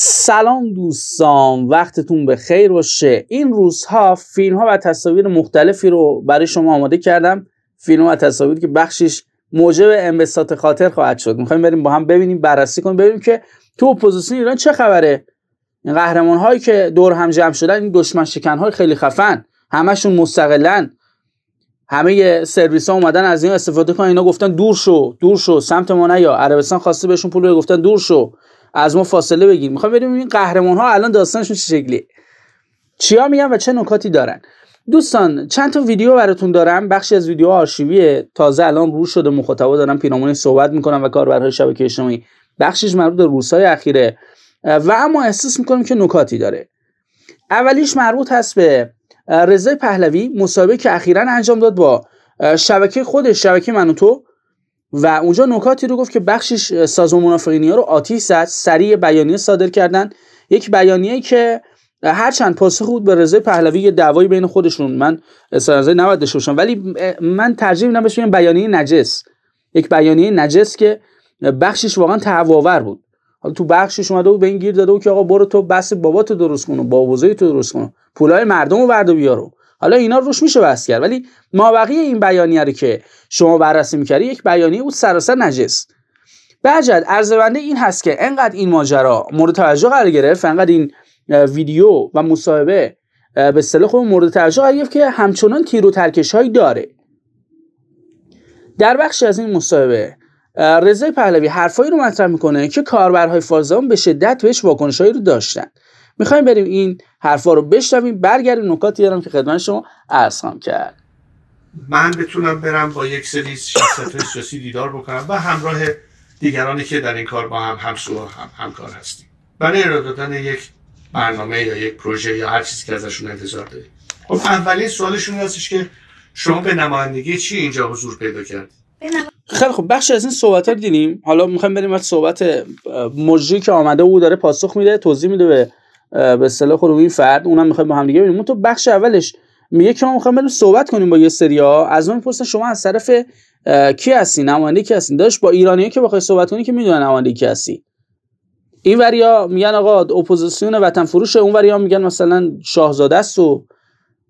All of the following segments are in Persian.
سلام دوستان وقتتون به خیر باشه این روزها فیلم ها و تصاویر مختلفی رو برای شما آماده کردم فیلم و تصاویر که بخشش موجب انبساط خاطر خواهد شد میخوایم بریم با هم ببینیم بررسی کنیم ببینیم که تو اپوزیسیون ایران چه خبره این قهرمان هایی که دور هم جمع شدن این دشمن شکن های خیلی خفن همشون مستقلن همه سرویس ها اومدن از این استفاده کنن اینا گفتن دور شو دور شو سمت ما نیا عربستان خواسته بهشون پول گفتن دور شو از ما فاصله بگیریم میخوام بریم این قهرمان ها الان داستانشون چه شکلیه چیا میگن و چه نکاتی دارن دوستان چند تا ویدیو براتون دارم بخشی از ویدیو آرشیویه تازه الان رو شده مخاطبا دارم پیرامون صحبت میکنم و کاربرهای شبکه اجتماعی بخشش مربوط به روزهای اخیره و اما احساس میکنم که نکاتی داره اولیش مربوط هست به رضای پهلوی مسابقه که اخیرا انجام داد با شبکه خودش شبکه من تو و اونجا نکاتی رو گفت که بخشش سازمان منافقینی ها رو آتیش زد سریع بیانیه صادر کردن یک بیانیه که هرچند پاسخ بود به رضا پهلوی یه دعوایی بین خودشون من اصرار نباید داشته باشم ولی من ترجیح میدم بهش بیانیه نجس یک بیانیه نجس که بخشش واقعا تهواور بود حالا تو بخشش اومده بود به این گیر داده بود که آقا برو تو بس بابات درست کن و تو درست کن پولای مردم رو بردو بیارو حالا اینا روش میشه بحث کرد ولی ما بقیه این بیانیه رو که شما بررسی میکردی یک بیانیه بود سراسر نجس بجد ارزبنده این هست که انقدر این ماجرا مورد توجه قرار گرفت انقدر این ویدیو و مصاحبه به اصطلاح خب مورد توجه قرار گرفت که همچنان تیر و های داره در بخش از این مصاحبه رضای پهلوی حرفایی رو مطرح میکنه که کاربرهای فازام به شدت بهش واکنشهایی رو داشتن میخوایم بریم این حرفا رو بشنویم برگردیم نکاتی دارم که خدمت شما عرض کرد من بتونم برم با یک سری سیاستهای سیاسی دیدار بکنم و همراه دیگرانی که در این کار با هم همسو هم همکار هستیم برای ارائه دادن یک برنامه یا یک پروژه یا هر چیزی که ازشون انتظار داریم خب اولین سوالشون هستش که شما به نمایندگی چی اینجا حضور پیدا کرد؟ خیلی خب بخش از این صحبت ها دیدیم حالا میخوایم بریم از صحبت مجری که آمده او داره پاسخ میده توضیح میده به به اصطلاح روی فرد اونم میخوایم با هم دیگه ببینیم تو بخش اولش میگه که ما میخوایم بریم صحبت کنیم با یه ها از اون پرسن شما از طرف کی هستی نماینده کی هستی داش با ایرانی که بخوای صحبت کنی که میدونه نماینده کی هستی این وریا میگن آقا اپوزیسیون وطن فروش اون وریا میگن مثلا شاهزاده است و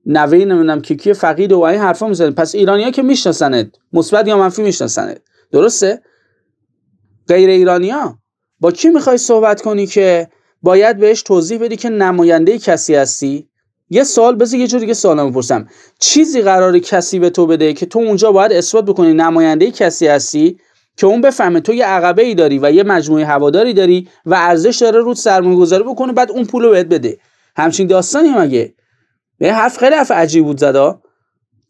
نوه نمیدونم کی کی فقید و این حرفا میزنن پس ها که میشناسنت مثبت یا منفی میشناسنت درسته غیر ها با کی میخوای صحبت کنی که باید بهش توضیح بدی که نماینده کسی هستی یه سال بذار یه جور دیگه سوالم بپرسم چیزی قرار کسی به تو بده که تو اونجا باید اثبات بکنی نماینده کسی هستی که اون بفهمه تو یه عقبه ای داری و یه مجموعه هواداری داری و ارزش داره رو سرمایه گذاری بکنه بعد اون پول بهت بده همچین داستانی مگه به حرف خیلی حرف عجیب بود زدا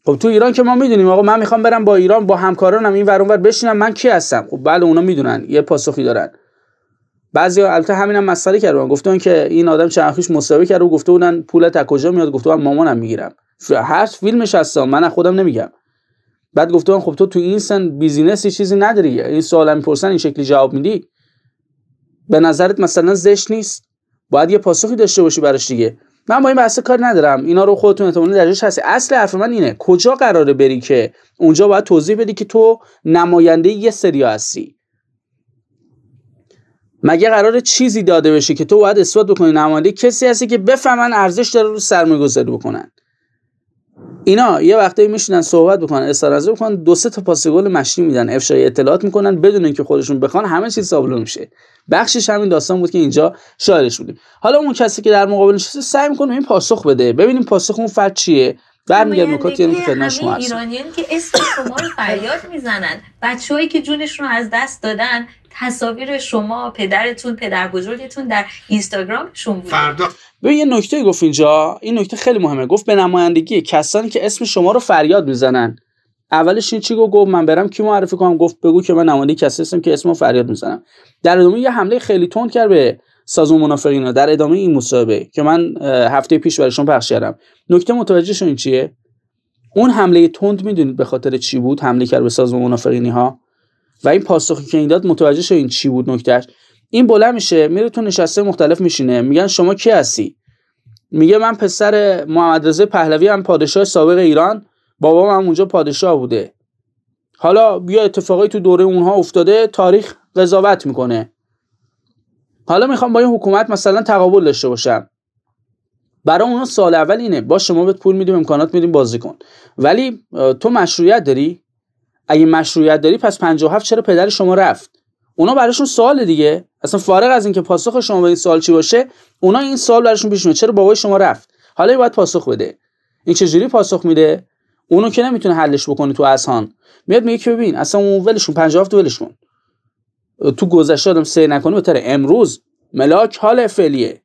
خب تو ایران که ما میدونیم آقا من میخوام برم با ایران با همکارانم این ور بشینم من کی هستم خب بله اونا میدونن یه پاسخی دارن ها البته همینم مسئله کردن گفتن که این آدم چرخیش مساوی کرد و گفته بودن پول از کجا میاد گفته من مامانم میگیرم هر فیلمش هستا من خودم نمیگم بعد گفته خب تو تو این سن بیزینسی چیزی نداری این سوال میپرسن این شکلی جواب میدی به نظرت مثلا زشت نیست باید یه پاسخی داشته باشی براش دیگه من با این بحث کار ندارم اینا رو خودتون احتمالاً درجش هستی اصل حرف من اینه کجا قراره بری که اونجا باید توضیح بدی که تو نماینده یه سری هستی مگه قرار چیزی داده بشه که تو باید اثبات بکنی نماینده کسی هستی که بفهمن ارزش داره رو سرمایه بکنن اینا یه وقتایی میشینن صحبت بکنن استرازه بکنن دو سه تا پاس گل مشتی میدن افشای اطلاعات میکنن بدون اینکه خودشون بخوان همه چیز سابلو میشه بخشش همین داستان بود که اینجا شاهدش بودیم حالا اون کسی که در مقابل نشسته سعی میکنه این پاسخ بده ببینیم پاسخ اون فرد چیه برمیگرد نکات یعنی که شما ایرانیان که اسم شما رو فریاد میزنن بچههایی که جونشون رو از دست دادن تصاویر شما پدرتون پدر بزرگتون در اینستاگرامشون بود فردا به یه نکته گفت اینجا این نکته خیلی مهمه گفت به نمایندگی کسانی که اسم شما رو فریاد میزنن اولش این چی گفت گفت من برم کی معرفی کنم گفت بگو که من نماینده کسی هستم که اسمو فریاد میزنم در ادامه یه حمله خیلی تند کرد به سازمان منافقین ها در ادامه این مصاحبه که من هفته پیش برایشون پخش کردم نکته متوجه این چیه اون حمله تند میدونید به خاطر چی بود حمله کرد به سازمان منافقینی ها و این پاسخی که این داد متوجه این چی بود نکتهش این بلند میشه میره تو نشسته مختلف میشینه میگن شما کی هستی میگه من پسر محمد رضا پهلوی هم پادشاه سابق ایران بابام هم اونجا پادشاه بوده حالا بیا اتفاقی تو دوره اونها افتاده تاریخ قضاوت میکنه حالا میخوام با این حکومت مثلا تقابل داشته باشم برای اونا سال اول اینه با شما بهت پول میدیم امکانات میدیم بازی کن ولی تو مشروعیت داری اگه مشروعیت داری پس 57 چرا پدر شما رفت اونا براشون سوال دیگه اصلا فارغ از اینکه پاسخ شما به این سوال چی باشه اونا این سوال براشون پیش میاد چرا بابای شما رفت حالا باید پاسخ بده این چجوری پاسخ میده اونو که نمیتونه حلش بکنه تو آسان؟ میاد میگه که ببین اصلا اون ولشون 57 ولش تو گذشته آدم سیر نکنه بهتره امروز ملاک حال فعلیه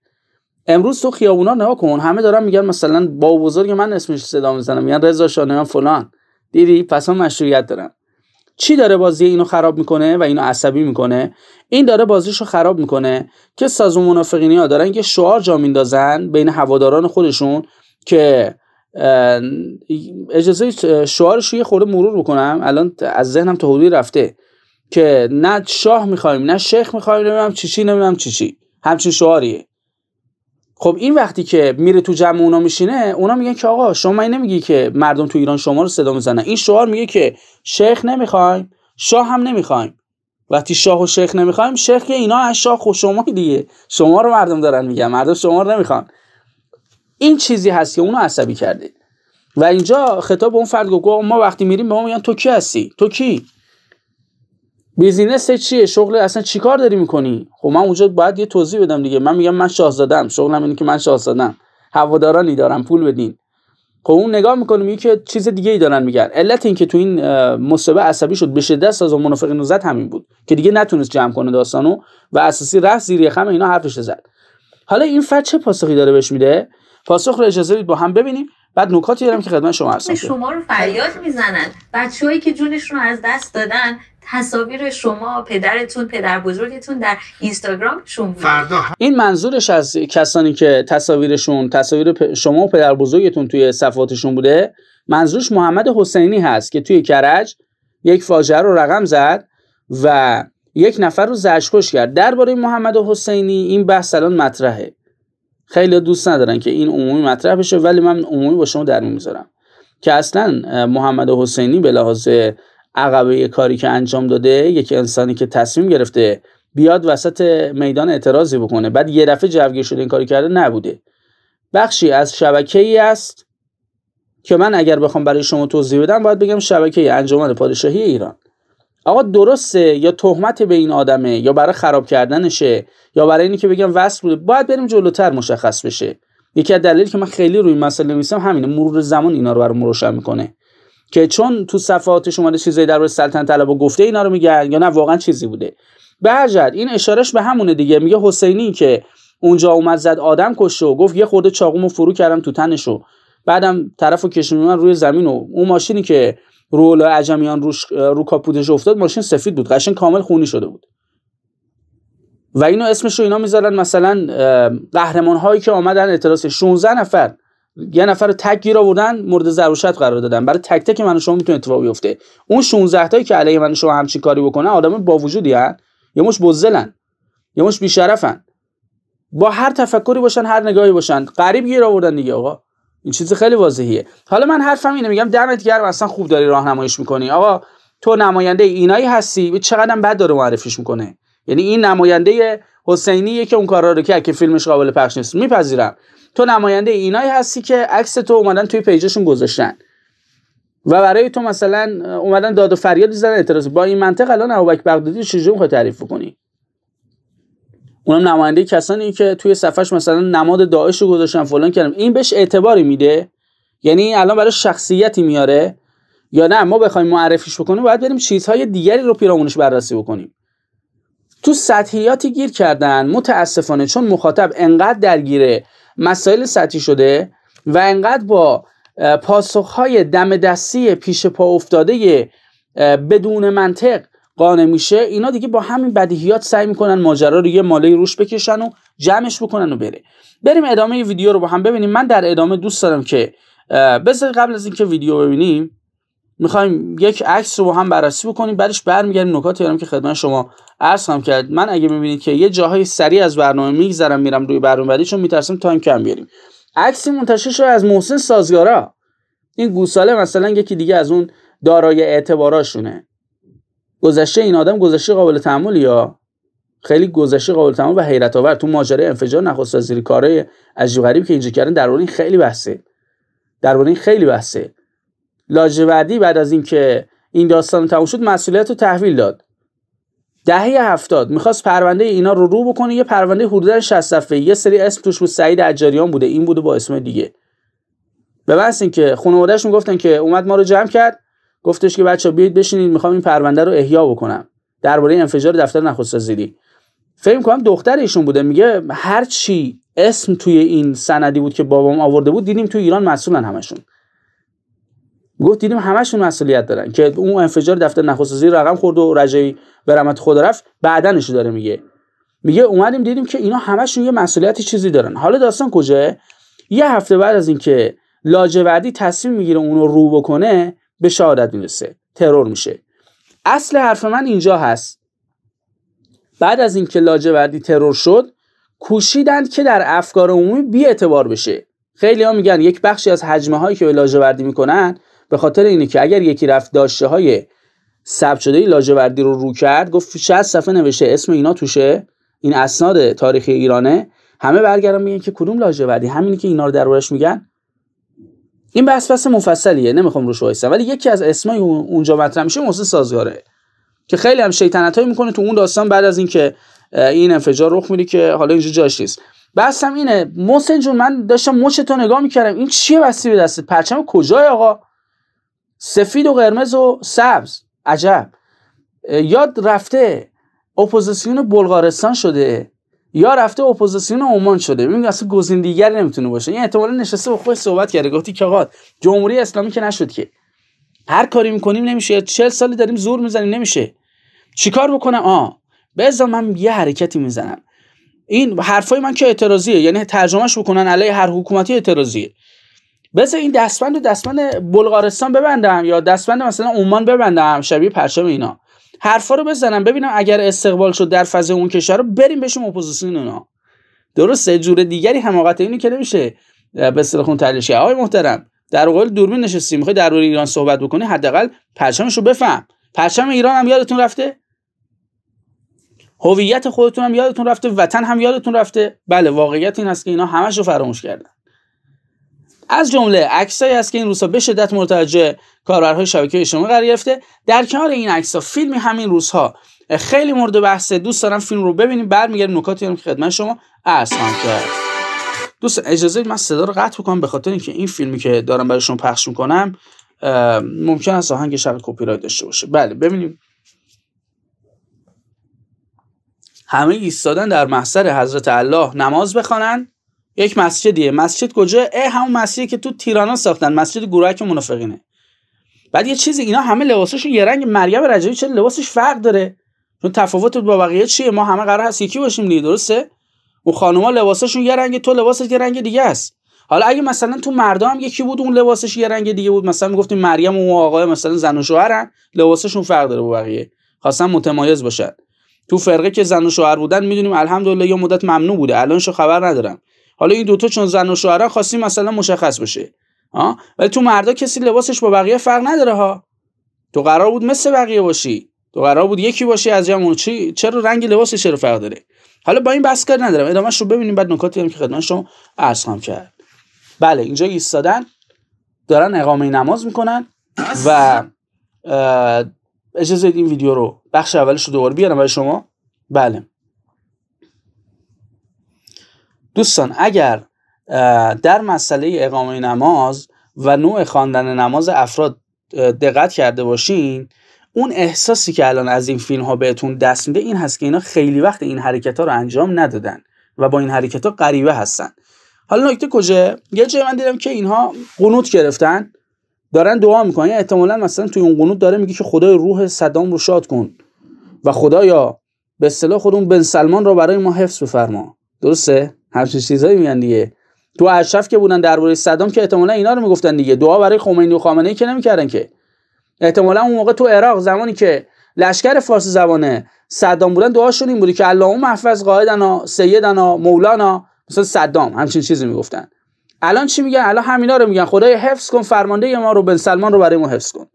امروز تو خیابونا نها کن همه دارن میگن مثلا با بزرگ من اسمش صدا میزنم میگن رضا شاه فلان دیدی پس هم مشروعیت دارن چی داره بازی اینو خراب میکنه و اینو عصبی میکنه این داره بازیشو خراب میکنه که سازمان منافقینی ها دارن که شعار جا میندازن بین هواداران خودشون که اجازه شعارش یه خورده مرور بکنم الان از ذهنم تا رفته که نه شاه میخوایم نه شیخ میخوایم نمیدونم چیچی نمیدونم چی همچین شعاریه خب این وقتی که میره تو جمع اونا میشینه اونا میگن که آقا شما این نمیگی که مردم تو ایران شما رو صدا میزنن این شعار میگه که شیخ نمیخوایم شاه هم نمیخوایم وقتی شاه و شیخ نمیخوایم شیخ که اینا از شاه خوش شما دیگه شما رو مردم دارن میگن مردم شما رو نمیخوان این چیزی هست که اونو عصبی کرده و اینجا خطاب اون فرد گفت ما وقتی میریم به ما میگن تو کی هستی تو کی بیزینس چیه شغل اصلا چیکار داری میکنی خب من اونجا باید یه توضیح بدم دیگه من میگم من شاهزادم شغلم اینه که من شاهزادم هوادارانی دارم پول بدین خب اون نگاه میکنه میگه که چیز دیگه ای دارن میگن علت این که تو این مصیبه عصبی شد به شدت از منافق نوزت همین بود که دیگه نتونست جمع کنه داستانو و اساسی رفت زیر خم اینا حرفش زد حالا این فرد چه پاسخی داره بهش میده پاسخ رو اجازه بدید با هم ببینیم بعد نکاتی دارم که خدمت شما هستم خب، شما رو فریاد میزنن بچه‌هایی که جونشون رو از دست دادن تصاویر شما پدرتون پدر بزرگتون در اینستاگرام بود فردا این منظورش از کسانی که تصاویرشون تصاویر شما و پدر بزرگتون توی صفاتشون بوده منظورش محمد حسینی هست که توی کرج یک فاجعه رو رقم زد و یک نفر رو زشکش کرد درباره محمد حسینی این بحث الان مطرحه خیلی دوست ندارن که این عمومی مطرح بشه ولی من عمومی با شما در میذارم که اصلا محمد حسینی به لحاظ عقبه کاری که انجام داده یک انسانی که تصمیم گرفته بیاد وسط میدان اعتراضی بکنه بعد یه دفعه جوگیر شده این کاری کرده نبوده بخشی از شبکه ای است که من اگر بخوام برای شما توضیح بدم باید بگم شبکه انجمن پادشاهی ایران آقا درسته یا تهمت به این آدمه یا برای خراب کردنشه یا برای اینی که بگم وصل بوده باید بریم جلوتر مشخص بشه یکی از دلایلی که من خیلی روی مسئله نمیستم همینه مرور زمان اینا رو برام روشن میکنه که چون تو صفحاتش اومده چیزایی در سلطنت و گفته اینا رو میگن یا نه واقعا چیزی بوده به جد این اشارش به همونه دیگه میگه حسینی که اونجا اومد زد آدم کشه و گفت یه خورده چاقومو فرو کردم تو تنشو بعدم طرفو کشون من روی زمین و اون ماشینی که رولا عجمیان روش رو کاپوتش افتاد ماشین سفید بود قشن کامل خونی شده بود و اینو اسمش رو اینا میذارن مثلا قهرمان هایی که آمدن اعتراض 16 نفر یه نفر رو تک گیر آوردن مورد ضرورت قرار دادن برای تک تک من شما میتونه اتفاق بیفته اون 16 تایی که علیه من شما همچین کاری بکنه آدم با وجودی هن یه مش بزلن یه مش بیشرفن با هر تفکری باشن هر نگاهی باشن قریب گیر آوردن دیگه آقا این چیز خیلی واضحیه حالا من حرفم اینه میگم دمت گرم اصلا خوب داری راهنماییش میکنی آقا تو نماینده اینایی هستی چقدرم بد داره معرفیش میکنه یعنی این نماینده حسینی یکی اون کارا رو که که فیلمش قابل پخش نیست میپذیرم تو نماینده اینایی هستی که عکس تو اومدن توی پیجشون گذاشتن و برای تو مثلا اومدن داد و فریاد زدن اعتراض با این منطق الان ابوبکر بغدادی چجوری میخوای تعریف کنی اونم نماینده کسانی که توی صفحش مثلا نماد داعش رو گذاشتن فلان کردم این بهش اعتباری میده یعنی الان برای شخصیتی میاره یا نه ما بخوایم معرفیش بکنیم باید بریم چیزهای دیگری رو پیرامونش بررسی بکنیم تو سطحیاتی گیر کردن متاسفانه چون مخاطب انقدر درگیر مسائل سطحی شده و انقدر با پاسخهای دم دستی پیش پا افتاده بدون منطق قانع میشه اینا دیگه با همین بدیهیات سعی میکنن ماجرا رو یه ماله روش بکشن و جمعش بکنن و بره بریم ادامه ویدیو رو با هم ببینیم من در ادامه دوست دارم که بذارید قبل از اینکه ویدیو ببینیم میخوایم یک عکس رو با هم بررسی بکنیم بعدش برمیگردیم نکاتی دارم که خدمت شما عرض هم کرد من اگه میبینید که یه جاهای سریع از برنامه میگذرم میرم روی بعدی چون میترسم تایم کم بیاریم عکسی منتشر شده از محسن سازگارا این گوساله مثلا یکی دیگه از اون دارای اعتباراشونه گذشته این آدم گذشته قابل تحمل یا خیلی گذشته قابل تمام و حیرت آور تو ماجرای انفجار نخست وزیر کارای عجیب که اینجا کردن در خیلی بحثه در خیلی بحثه لاجوردی بعد از اینکه این داستان تموم شد مسئولیت رو تحویل داد دهه هفتاد میخواست پرونده اینا رو رو بکنه یه پرونده حدودا 60 صفحه یه سری اسم توش بود سعید اجاریان بوده این بوده با اسم دیگه به که اینکه خانواده‌اش گفتن که اومد ما رو جمع کرد گفتش که بچه بیاید بشینید میخوام این پرونده رو احیا بکنم درباره انفجار دفتر نخست وزیری فکر کنم دختر ایشون بوده میگه هر چی اسم توی این سندی بود که بابام آورده بود دیدیم تو ایران مسئولن همشون گفت دیدیم همشون مسئولیت دارن که اون انفجار دفتر نخست رقم خورد و رجایی به رحمت خدا رفت بعدنشو داره میگه میگه اومدیم دیدیم که اینا همشون یه مسئولیتی چیزی دارن حالا داستان کجاه یه هفته بعد از اینکه لاجوردی تصمیم میگیره اونو رو بکنه به شهادت میرسه ترور میشه اصل حرف من اینجا هست بعد از اینکه لاجوردی ترور شد کوشیدند که در افکار عمومی بی اعتبار بشه خیلی ها میگن یک بخشی از حجمه هایی که به لاجوردی میکنن به خاطر اینه که اگر یکی رفت داشته های ثبت شده لاجوردی رو رو کرد گفت 60 صفحه نوشته اسم اینا توشه این اسناد تاریخ ایرانه همه برگردن میگن که کدوم لاجوردی همینی که اینا رو درورش میگن این بحث بحث مفصلیه نمیخوام روش وایسم ولی یکی از اسمای اونجا مطرح میشه محسن سازگاره که خیلی هم شیطنتایی میکنه تو اون داستان بعد از اینکه این انفجار رخ میده که حالا اینجا جاش نیست بحثم اینه محسن جون من داشتم مچ نگاه میکردم این چیه بستی به دست پرچم کجای آقا سفید و قرمز و سبز عجب یاد رفته اپوزیسیون بلغارستان شده یا رفته اپوزیسیون عمان شده ببین اصلا گزین دیگری نمیتونه باشه این احتمالا نشسته با خودش صحبت کرده گفتی که آقا جمهوری اسلامی که نشد که هر کاری میکنیم نمیشه چهل سالی داریم زور میزنیم نمیشه چیکار بکنم آ بذار من یه حرکتی میزنم این حرفای من که اعتراضیه یعنی ترجمهش بکنن علیه هر حکومتی اعتراضیه بذار این دستبند و دستبند بلغارستان ببندم یا دستبند مثلا عمان ببندم شبیه پرچم اینا حرفا رو بزنم ببینم اگر استقبال شد در فاز اون کشور رو بریم بشیم اپوزیسیون اونا درسته جور دیگری حماقت اینو که نمیشه به اصطلاح خون تحلیلش آقای محترم در قول دوربین نشستی میخوای در ایران صحبت بکنی حداقل پرچمشو رو بفهم پرچم ایران هم یادتون رفته هویت خودتون هم یادتون رفته وطن هم یادتون رفته بله واقعیت این است که اینا همشو فراموش کردن از جمله عکسایی است که این روزها به شدت متوجه کاربرهای شبکه شما قرار گرفته در کنار این ها فیلمی همین روزها خیلی مورد بحثه دوست دارم فیلم رو ببینیم برمیگردیم نکاتی هم که خدمت شما اصلا کرد دوست اجازه من صدا رو قطع کنم به خاطر اینکه این فیلمی که دارم برای شما پخش میکنم ممکن است آهنگ شب کپی داشته باشه بله ببینیم همه ایستادن در محضر حضرت الله نماز بخوانند یک مسجدیه مسجد کجا اه همون مسجدی که تو تیرانا ساختن مسجد گروهک منافقینه بعد یه چیزی اینا همه لباسشون یه رنگ مریم رجبی چه لباسش فرق داره چون تفاوت با بقیه چیه ما همه قرار هست یکی باشیم دیگه درسته اون خانوما لباسشون یه رنگ تو لباسش یه رنگ دیگه است حالا اگه مثلا تو مردا هم یکی بود اون لباسش یه رنگ دیگه بود مثلا میگفتیم مریم و اون آقای مثلا زن و شوهرن لباسشون فرق داره با بقیه خاصن متمایز باشن تو فرقه که زن و شوهر بودن میدونیم الحمدلله یه مدت ممنوع بوده الانشو خبر ندارم حالا این دوتا چون زن و شوهرا خاصی مثلا مشخص بشه ها ولی تو مردا کسی لباسش با بقیه فرق نداره ها تو قرار بود مثل بقیه باشی تو قرار بود یکی باشی از جمع چی چرا رنگ لباسش چرا فرق داره حالا با این بحث کار ندارم ادامهش رو ببینیم بعد نکاتی هم که خدمت شما عرض کرد بله اینجا ایستادن دارن اقامه نماز میکنن و اجازه این ویدیو رو بخش اولش رو دوباره بیارم برای شما بله دوستان اگر در مسئله اقامه نماز و نوع خواندن نماز افراد دقت کرده باشین اون احساسی که الان از این فیلم ها بهتون دست میده این هست که اینا خیلی وقت این حرکت ها رو انجام ندادن و با این حرکت ها غریبه هستن حالا نکته کجا یه جای من دیدم که اینها قنوت گرفتن دارن دعا میکنن یعنی احتمالا مثلا توی اون قنوت داره میگه که خدای روح صدام رو شاد کن و خدایا به اصطلاح خودمون بن سلمان رو برای ما حفظ بفرما درسته همچین چیزایی میگن دیگه تو اشرف که بودن درباره صدام که احتمالا اینا رو میگفتن دیگه دعا برای خمینی و خامنه ای که نمیکردن که احتمالا اون موقع تو عراق زمانی که لشکر فارسی زبانه صدام بودن دعاشون این بودی که اللهم محفظ قائدنا سیدنا مولانا مثلا صدام همچین چیزی میگفتن الان چی میگن الان همینا رو میگن خدای حفظ کن فرمانده ما رو بن سلمان رو برای ما حفظ کن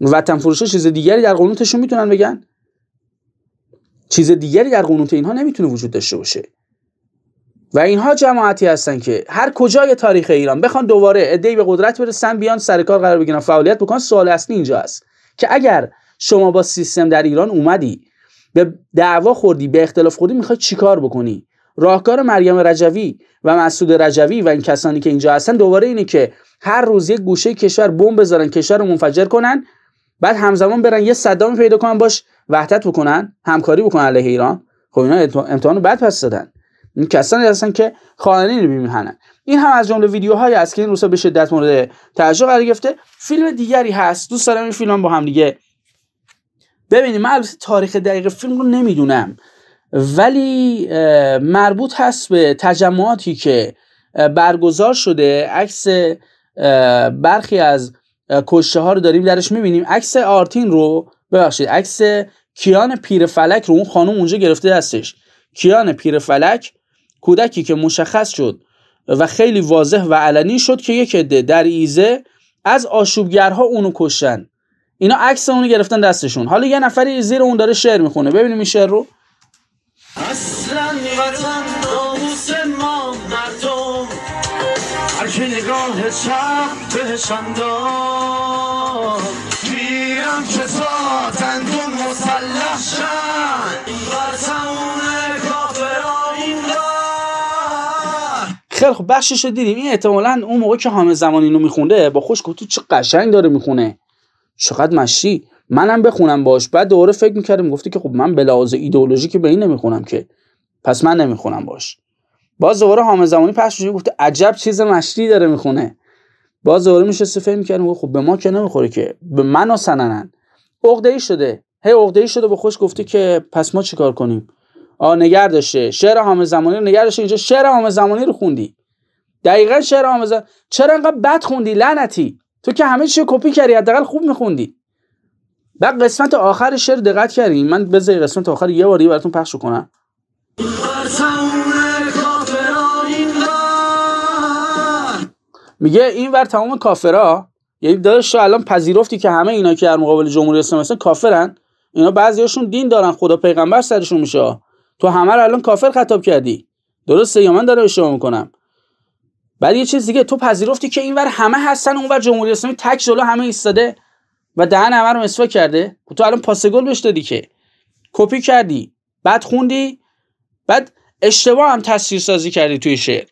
وطن فروشی چیز دیگری در قانونتشون میتونن بگن چیز دیگری در قنوت اینها نمیتونه وجود داشته باشه و اینها جماعتی هستن که هر کجای تاریخ ایران بخوان دوباره ادعی به قدرت برسن بیان سرکار کار قرار بگیرن فعالیت بکنن سوال اصلی اینجا است که اگر شما با سیستم در ایران اومدی به دعوا خوردی به اختلاف خوردی میخوای چیکار بکنی راهکار مریم رجوی و مسعود رجوی و این کسانی که اینجا هستن دوباره اینه که هر روز یک گوشه کشور بمب بذارن کشور رو منفجر کنن بعد همزمان برن یه صدام پیدا کنن باش وحدت بکنن همکاری بکنن علیه ایران خب اینا امتحانو بعد پس دادن این کسانی هستن که خانه رو این هم از جمله ویدیوهایی است که این روزا به شدت مورد توجه قرار گرفته فیلم دیگری هست دوست دارم این فیلم با هم دیگه ببینیم من البته تاریخ دقیق فیلم رو نمیدونم ولی مربوط هست به تجمعاتی که برگزار شده عکس برخی از کشته ها رو داریم درش میبینیم عکس آرتین رو ببخشید عکس کیان پیر فلک رو اون خانم اونجا گرفته دستش کیان پیرفلک کودکی که مشخص شد و خیلی واضح و علنی شد که یک عده در ایزه از آشوبگرها اونو کشتن اینا عکس اونو گرفتن دستشون حالا یه نفری زیر اون داره شعر میخونه ببینیم این شعر رو اصلا ما مردم هر نگاه چپ خیلی خب بخشش رو دیدیم این احتمالا اون موقع که حامد زمانی اینو میخونده با خوش گفت چه قشنگ داره میخونه چقدر مشی منم بخونم باش بعد دوباره فکر میکردم گفته که خب من به ایدئولوژی که به این نمیخونم که پس من نمیخونم باش باز دوباره حامد زمانی پخش میشه گفته عجب چیز مشتی داره میخونه باز دوباره میشه فکر میکردم خب به ما که نمیخوره که به من و سننن ای شده هی عقده ای شده با خوش گفته که پس ما چیکار کنیم آ نگر داشته شعر حامد زمانی رو نگر داشته اینجا شعر حامد زمانی رو خوندی دقیقا شعر حامد زمانی چرا انقدر بد خوندی لعنتی تو که همه چی کپی کردی حداقل خوب میخوندی بعد قسمت آخر شعر دقت کردی من بذاری قسمت آخر یه باری براتون پخش کنم میگه این ور تمام کافرا یعنی داداش الان پذیرفتی که همه اینا که در مقابل جمهوری اسلامی هستن کافرن اینا بعضیاشون دین دارن خدا پیغمبر سرشون میشه تو همه رو الان کافر خطاب کردی درسته یا من داره اشتباه میکنم بعد یه چیز دیگه تو پذیرفتی که اینور همه هستن اونور جمهوری اسلامی تک جلو همه ایستاده و دهن همه رو مسواک کرده خب تو الان پاس گل بهش دادی که کپی کردی بعد خوندی بعد اشتباه هم تصویر سازی کردی توی شعر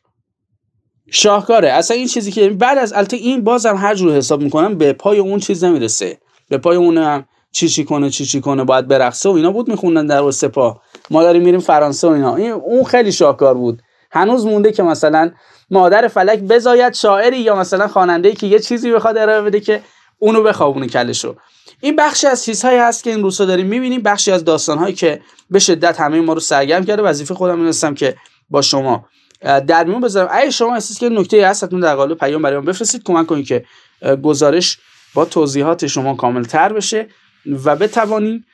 شاهکاره اصلا این چیزی که بعد از البته این بازم هر جور حساب میکنم به پای اون چیز نمیرسه به پای اون هم چی چی کنه چی چی کنه باید برقصه و اینا بود میخوندن در سپاه ما داریم میریم فرانسه و اینا این اون خیلی شاهکار بود هنوز مونده که مثلا مادر فلک بزاید شاعری یا مثلا خواننده که یه چیزی بخواد ارائه بده که اونو بخوابونه کلشو این بخشی از چیزهایی هست که این روزها داریم میبینیم بخشی از داستانهایی که به شدت همه ما رو سرگرم کرده وظیفه خودم این که با شما در میون بذارم اگه شما احساس که نکته هست در قالب پیام برای بفرستید کمک کنید که گزارش با توضیحات شما کامل‌تر بشه و بتوانیم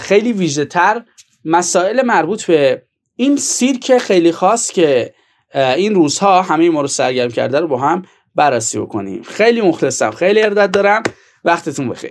خیلی ویژه مسائل مربوط به این سیرک خیلی خاص که این روزها همه ما رو سرگرم کرده رو با هم بررسی بکنیم خیلی مخلصم خیلی اردت دارم وقتتون بخیر